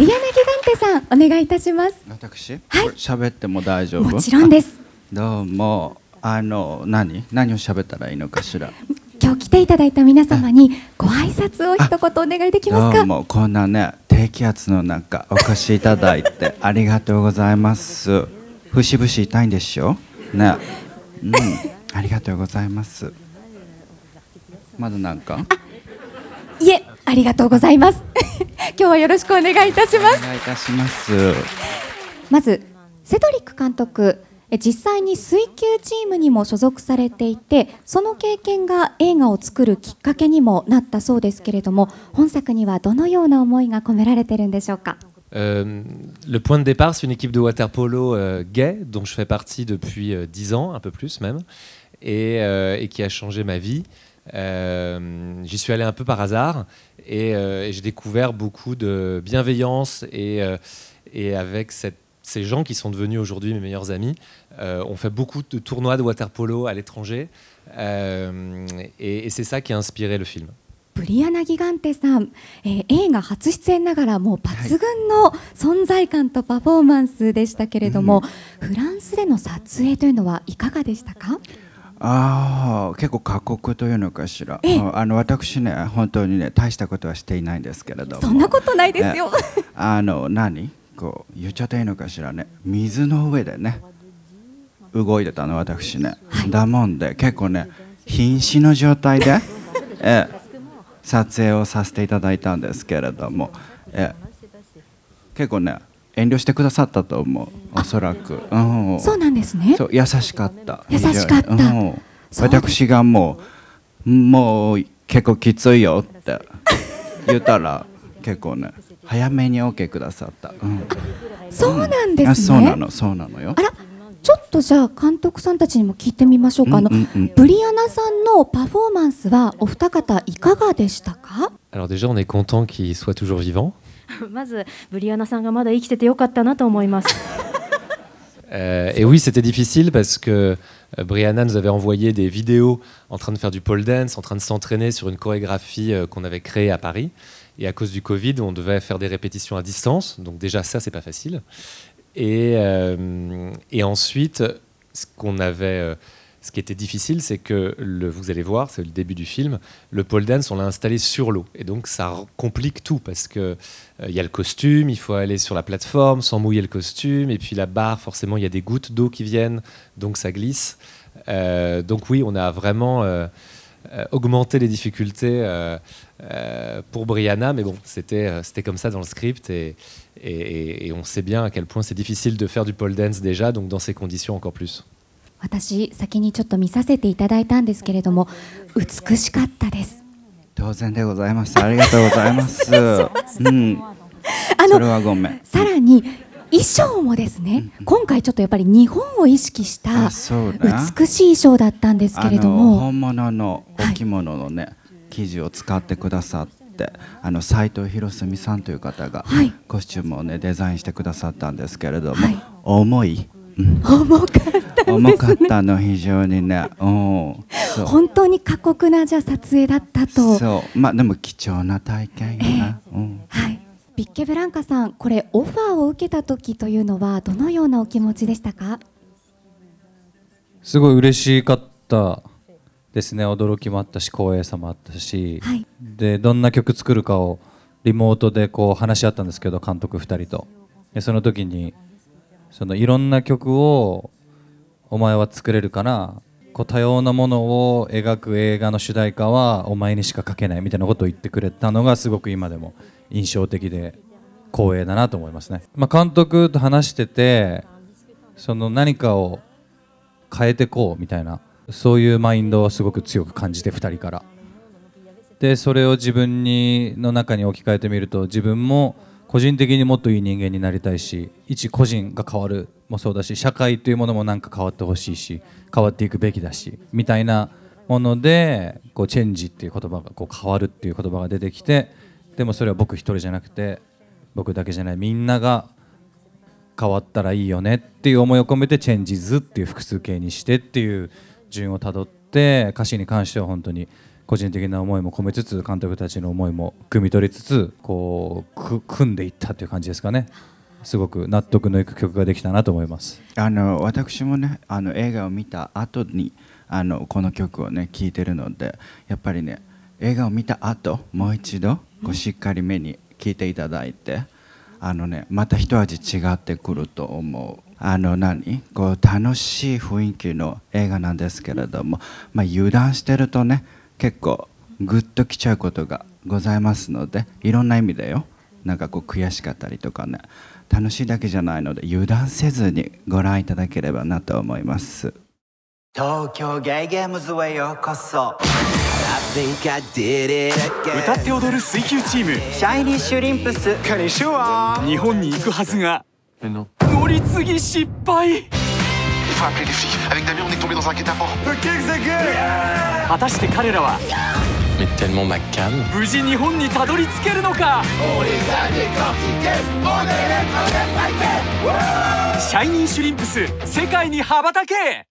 柳ガンテさんお願いいたします私はい喋っても大丈夫もちろんです どうもあの何何を喋ったらいいのかしら今日来ていただいた皆様にご挨拶を一言お願いできますかどうもこんなね低気圧の中お越しいただいて ありがとうございます節々痛いんでしょねうんありがとうございますまだなんかいえありがとうございます 今日はよろしくお願いいたしますお願いいたしますまずセドリック監督実際に水球チームにも所属されていてその経験が映画を作るきっかけにもなったそうですけれども本作にはどのような思いが込められてるんでしょうか Euh, le point de départ, c'est une équipe de waterpolo euh, gay, dont je fais partie depuis euh, 10 ans, un peu plus même, et, et qui a changé ma vie. Euh, j'y suis allé un peu par hasard et, euh, j'ai découvert beaucoup de bienveillance et, euh, avec ces gens qui sont devenus aujourd'hui mes meilleurs amis. on fait beaucoup de tournois de waterpolo à l'étranger et, c'est ça qui a inspiré le film. Eh, France ああ結構過酷というのかしらあの私ね本当にね大したことはしていないんですけれどもそんなことないですよ、ね、あの何こう言っちゃっていいのかしらね水の上でね動いてたの私ね、はい、だもんで結構ね瀕死の状態でえ撮影をさせていただいたんですけれどもえ結構ね遠慮してくださったと思うおそらく、うん、そうなんですね優しかった優しかった、うん、私がもうもう結構きついよって言ったら結構ね早めに OK くださった、うん、そうなんですね、そうなのそうなのよあらちょっとじゃあ監督さんたちにも聞いてみましょうか、うんうんうん、ブリアナさんのパフォーマンスはお二方いかがでしたか Alors déjà, on est content qu'il soit toujours vivant. et oui, c'était difficile parce que euh, Brianna nous avait envoyé des vidéos en train de faire du pole dance, en train de s'entraîner sur une chorégraphie euh, qu'on avait créée à Paris. Et à cause du Covid, on devait faire des répétitions à distance. Donc déjà, ça, c'est pas facile. Et, euh, et ensuite, ce qu'on avait ce qui était difficile, c'est que vous allez voir, c'est le début du film, le pole dance, on l'a installé sur l'eau. Et donc ça complique tout parce que euh, il y a le costume, il faut aller sur la plateforme sans mouiller le costume. Et puis la barre, forcément, il y a des gouttes d'eau qui viennent, donc ça glisse. Euh, donc oui, on a vraiment euh, augmenté les difficultés pour Brianna, mais bon, c'était comme ça dans le script. Et, et on sait bien à quel point c'est difficile de faire du pole dance déjà, donc dans ces conditions encore plus. 私先にちょっと見させていただいたんですけれども美しかったです当然でございますありがとうございます うん、あのさらに衣装もですね、うん、今回ちょっとやっぱり日本を意識した美しい衣装だったんですけれども、本物のお着物のね、はい、生地を使ってくださってあの斉藤博澄さんという方がコスチュームをねデザインしてくださったんですけれども、はい、重い重かった、ね、重かったの非常にね、うん、本当に過酷なじゃ撮影だったとそうまあでも貴重な体験やな、えーうん、はいビッケブランカさんこれオファーを受けた時というのはどのようなお気持ちでしたかすごい嬉しかったですね驚きもあったし光栄さもあったし、はい、でどんな曲作るかをリモートでこう話し合ったんですけど監督2人とその時にそのいろんな曲をお前は作れるからこう多様なものを描く映画の主題歌はお前にしか書けないみたいなことを言ってくれたのがすごく今でも印象的で光栄だなと思いますね、まあ、監督と話しててその何かを変えてこうみたいなそういうマインドをすごく強く感じて2人からでそれを自分にの中に置き換えてみると自分も個人的にもっといい人間になりたいし一個人が変わるもそうだし社会というものもなんか変わってほしいし変わっていくべきだしみたいなものでこうチェンジっていう言葉がこう変わるっていう言葉が出てきてでもそれは僕一人じゃなくて僕だけじゃないみんなが変わったらいいよねっていう思いを込めてチェンジズっていう複数形にしてっていう順をたどって歌詞に関しては本当に個人的な思いも込めつつ監督たちの思いも汲み取りつつこう組んでいったという感じですかね。すごく納得のいく曲ができたなと思いますあの私もねあの映画を見た後にあのこの曲をね聴いてるのでやっぱりね映画を見た後もう一度こうしっかり目に聴いていただいてあのねまた一味違ってくると思う。あの何こう楽しい雰囲気の映画なんですけれども、まあ、油断してるとね結構グッときちゃうことがございますのでいろんな意味だよなんかこう悔しかったりとかね楽しいだけじゃないので油断せずにご覧いただければなと思います東京ゲイゲームズへようこそ歌って踊る水球チームシャイニーシュリンプス日本に行くはずが乗り継ぎ失敗 faut appeler les filles. Avec Damien, on est tombé dans un guet-apens. Yeah! 果たして彼らは Mais tellement ma cam. 無事日本にたどり着けるのか On les a des quantités, on est les premiers paquets シャイニーシュリンプス世界に羽ばたけ